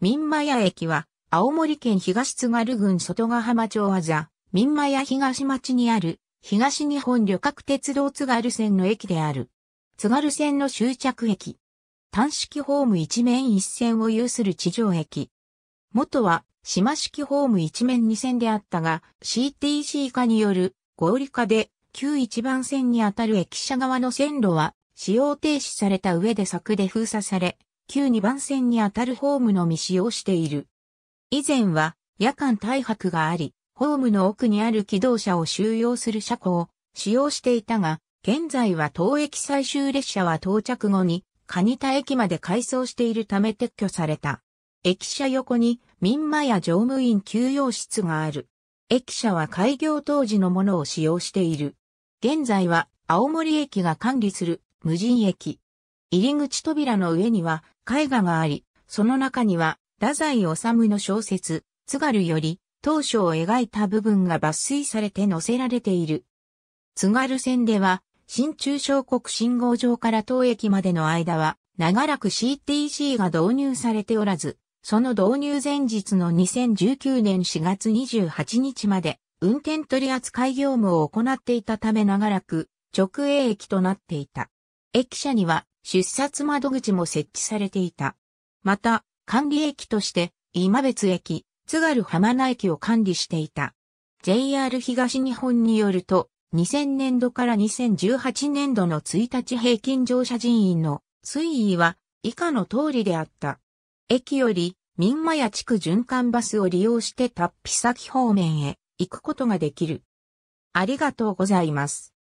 民間屋駅は、青森県東津軽郡外ヶ浜町あざ、民間屋東町にある、東日本旅客鉄道津軽線の駅である。津軽線の終着駅。単式ホーム一面一線を有する地上駅。元は、島式ホーム一面二線であったが、CTC 化による合理化で、旧一番線にあたる駅舎側の線路は、使用停止された上で柵で封鎖され、旧2番線にあたるホームのみ使用している。以前は夜間大白があり、ホームの奥にある機動車を収容する車庫を使用していたが、現在は当駅最終列車は到着後に、蟹田駅まで改装しているため撤去された。駅舎横に民間や乗務員休養室がある。駅舎は開業当時のものを使用している。現在は青森駅が管理する無人駅。入り口扉の上には絵画があり、その中には、太宰治の小説、津軽より、当初を描いた部分が抜粋されて載せられている。津軽線では、新中小国信号場から当駅までの間は、長らく CTC が導入されておらず、その導入前日の2019年4月28日まで、運転取扱い業務を行っていたため長らく、直営駅となっていた。駅舎には、出札窓口も設置されていた。また、管理駅として、今別駅、津軽浜名駅を管理していた。JR 東日本によると、2000年度から2018年度の1日平均乗車人員の推移は以下の通りであった。駅より、民間や地区循環バスを利用してッピ先方面へ行くことができる。ありがとうございます。